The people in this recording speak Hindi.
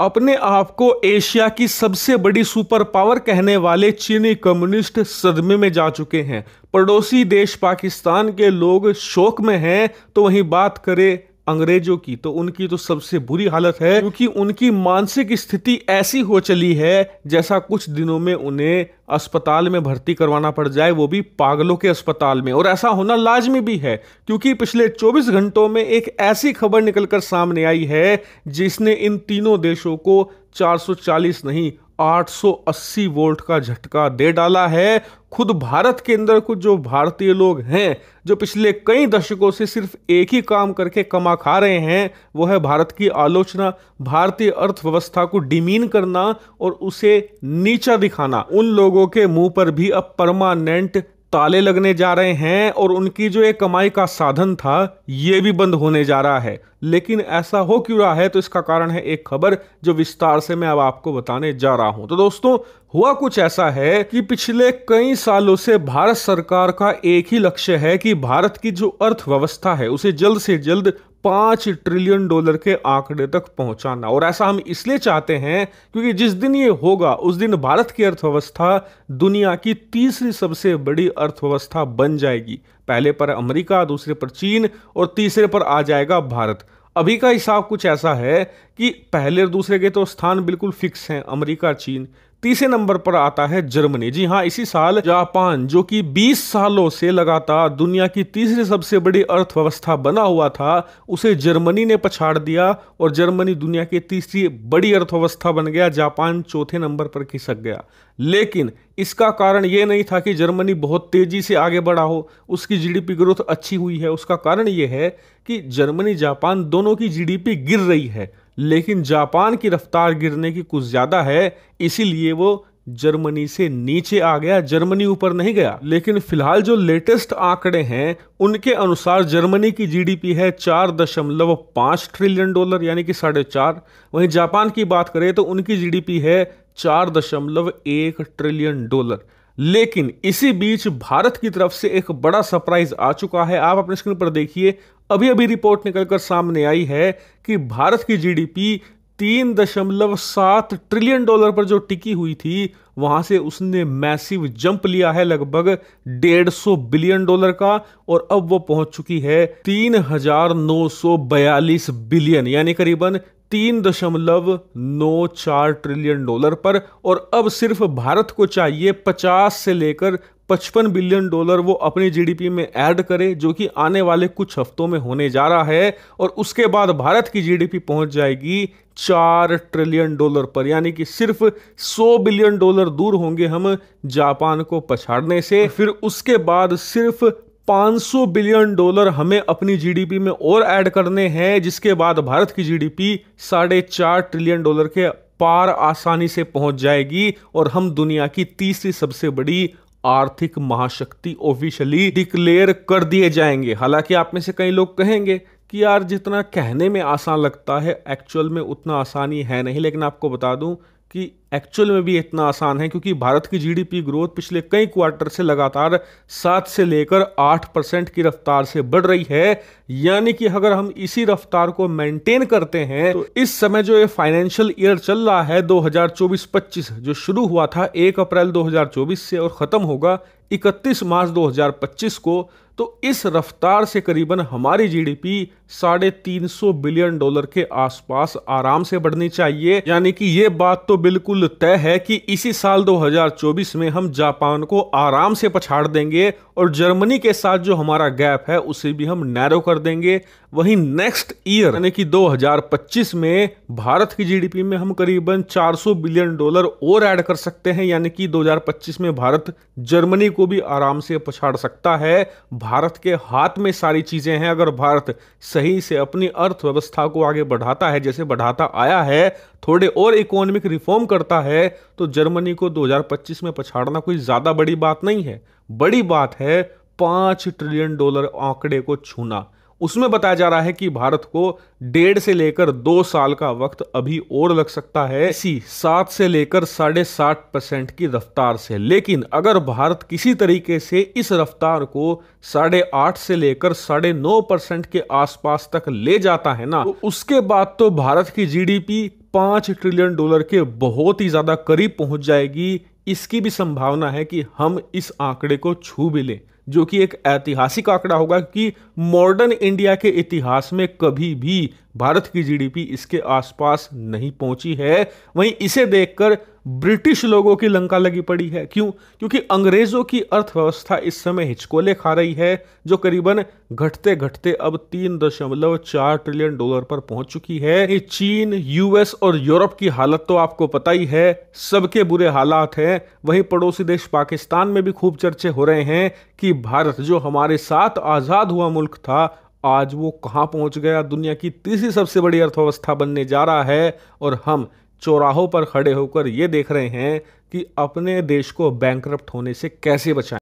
अपने आप को एशिया की सबसे बड़ी सुपर पावर कहने वाले चीनी कम्युनिस्ट सदमे में जा चुके हैं पड़ोसी देश पाकिस्तान के लोग शोक में हैं तो वहीं बात करें अंग्रेजों की तो उनकी तो सबसे बुरी हालत है क्योंकि उनकी मानसिक स्थिति ऐसी हो चली है जैसा कुछ दिनों में उन्हें अस्पताल में भर्ती करवाना पड़ जाए वो भी पागलों के अस्पताल में और ऐसा होना लाजमी भी है क्योंकि पिछले 24 घंटों में एक ऐसी खबर निकलकर सामने आई है जिसने इन तीनों देशों को 440 नहीं 880 वोल्ट का झटका दे डाला है खुद भारत के अंदर कुछ जो भारतीय लोग हैं जो पिछले कई दशकों से सिर्फ एक ही काम करके कमा खा रहे हैं वो है भारत की आलोचना भारतीय अर्थव्यवस्था को डिमीन करना और उसे नीचा दिखाना उन लोगों के मुंह पर भी अब परमानेंट ताले लगने जा रहे हैं और उनकी जो एक कमाई का साधन था ये भी बंद होने जा रहा है लेकिन ऐसा हो क्यों रहा है तो इसका कारण है एक खबर जो विस्तार से मैं अब आपको बताने जा रहा हूं तो दोस्तों हुआ कुछ ऐसा है कि पिछले कई सालों से भारत सरकार का एक ही लक्ष्य है कि भारत की जो अर्थव्यवस्था है उसे जल्द से जल्द पांच ट्रिलियन डॉलर के आंकड़े तक पहुंचाना और ऐसा हम इसलिए चाहते हैं क्योंकि जिस दिन ये होगा उस दिन भारत की अर्थव्यवस्था दुनिया की तीसरी सबसे बड़ी अर्थव्यवस्था बन जाएगी पहले पर अमेरिका दूसरे पर चीन और तीसरे पर आ जाएगा भारत अभी का हिसाब कुछ ऐसा है कि पहले और दूसरे के तो स्थान बिल्कुल फिक्स हैं अमेरिका चीन तीसरे नंबर पर आता है जर्मनी जी हाँ इसी साल जापान जो कि 20 सालों से लगातार दुनिया की तीसरी सबसे बड़ी अर्थव्यवस्था बना हुआ था उसे जर्मनी ने पछाड़ दिया और जर्मनी दुनिया की तीसरी बड़ी अर्थव्यवस्था बन गया जापान चौथे नंबर पर खिसक गया लेकिन इसका कारण यह नहीं था कि जर्मनी बहुत तेज़ी से आगे बढ़ा हो उसकी जीडीपी ग्रोथ अच्छी हुई है उसका कारण यह है कि जर्मनी जापान दोनों की जीडीपी गिर रही है लेकिन जापान की रफ्तार गिरने की कुछ ज़्यादा है इसीलिए वो जर्मनी से नीचे आ गया जर्मनी ऊपर नहीं गया लेकिन फिलहाल जो लेटेस्ट आंकड़े हैं उनके अनुसार जर्मनी की जीडीपी है चार दशमलव पांच ट्रिलियन डॉलर यानी कि साढ़े चार वहीं जापान की बात करें तो उनकी जीडीपी है चार दशमलव एक ट्रिलियन डॉलर लेकिन इसी बीच भारत की तरफ से एक बड़ा सरप्राइज आ चुका है आप अपने स्क्रीन पर देखिए अभी अभी रिपोर्ट निकलकर सामने आई है कि भारत की जीडीपी तीन दशमलव सात ट्रिलियन डॉलर पर जो टिकी हुई थी वहां से उसने मैसिव जंप लिया है लगभग डेढ़ सौ बिलियन डॉलर का और अब वो पहुंच चुकी है तीन हजार नौ सौ बयालीस बिलियन यानी करीबन तीन दशमलव नौ चार ट्रिलियन डॉलर पर और अब सिर्फ भारत को चाहिए पचास से लेकर पचपन बिलियन डॉलर वो अपनी जीडीपी में ऐड करे जो कि आने वाले कुछ हफ्तों में होने जा रहा है और उसके बाद भारत की जीडीपी पहुंच जाएगी चार ट्रिलियन डॉलर पर यानी कि सिर्फ सौ बिलियन डॉलर दूर होंगे हम जापान को पछाड़ने से फिर उसके बाद सिर्फ 500 बिलियन डॉलर हमें अपनी जीडीपी में और ऐड करने हैं जिसके बाद भारत की जीडीपी साढ़े चार ट्रिलियन डॉलर के पार आसानी से पहुंच जाएगी और हम दुनिया की तीसरी सबसे बड़ी आर्थिक महाशक्ति ऑफिशियली डिक्लेयर कर दिए जाएंगे हालांकि आप में से कई लोग कहेंगे कि यार जितना कहने में आसान लगता है एक्चुअल में उतना आसानी है नहीं लेकिन आपको बता दूं कि एक्चुअल में भी इतना आसान है क्योंकि भारत की जीडीपी ग्रोथ पिछले कई क्वार्टर से लगातार सात से लेकर आठ परसेंट की रफ्तार से बढ़ रही है यानी कि अगर हम इसी रफ्तार को मेंटेन करते हैं तो इस समय जो ये फाइनेंशियल ईयर चल रहा है 2024-25 जो शुरू हुआ था 1 अप्रैल 2024 से और ख़त्म होगा 31 मार्च 2025 को तो इस रफ्तार से करीबन हमारी जीडीपी साढ़े तीन सौ बिलियन डॉलर के आसपास आराम से बढ़नी चाहिए यानी कि ये बात तो बिल्कुल बिल्कुल तय है कि इसी साल 2024 में हम जापान को आराम से पछाड़ देंगे और जर्मनी के साथ जो हमारा गैप है उसे भी हम नैरो कर देंगे वहीं नेक्स्ट ईयर यानी कि 2025 में भारत की जीडीपी में हम करीबन 400 बिलियन डॉलर और ऐड कर सकते हैं यानी कि 2025 में भारत जर्मनी को भी आराम से पछाड़ सकता है भारत के हाथ में सारी चीज़ें हैं अगर भारत सही से अपनी अर्थव्यवस्था को आगे बढ़ाता है जैसे बढ़ाता आया है थोड़े और इकोनॉमिक रिफॉर्म करता है तो जर्मनी को दो में पछाड़ना कोई ज़्यादा बड़ी बात नहीं है बड़ी बात है पांच ट्रिलियन डॉलर आंकड़े को छूना उसमें बताया जा रहा है कि भारत को डेढ़ से लेकर दो साल का वक्त अभी और लग सकता है इसी सात से लेकर साढ़े सात परसेंट की रफ्तार से लेकिन अगर भारत किसी तरीके से इस रफ्तार को साढ़े आठ से लेकर साढ़े नौ परसेंट के आसपास तक ले जाता है ना तो उसके बाद तो भारत की जीडीपी पांच ट्रिलियन डॉलर के बहुत ही ज्यादा करीब पहुंच जाएगी इसकी भी संभावना है कि हम इस आंकड़े को छू भी लें जो कि एक ऐतिहासिक आंकड़ा होगा कि मॉडर्न इंडिया के इतिहास में कभी भी भारत की जीडीपी इसके आसपास नहीं पहुंची है वहीं इसे देखकर ब्रिटिश लोगों की लंका लगी पड़ी है क्यों क्योंकि अंग्रेजों की अर्थव्यवस्था इस समय हिचकोले खा रही है जो करीबन घटते घटते अब तीन दशमलव चार ट्रिलियन डॉलर पर पहुंच चुकी है चीन यूएस और यूरोप की हालत तो आपको पता ही है सबके बुरे हालात हैं वहीं पड़ोसी देश पाकिस्तान में भी खूब चर्चे हो रहे हैं कि भारत जो हमारे साथ आज़ाद हुआ मुल्क था आज वो कहाँ पहुँच गया दुनिया की तीसरी सबसे बड़ी अर्थव्यवस्था बनने जा रहा है और हम चौराहों पर खड़े होकर ये देख रहे हैं कि अपने देश को बैंक होने से कैसे बचाएं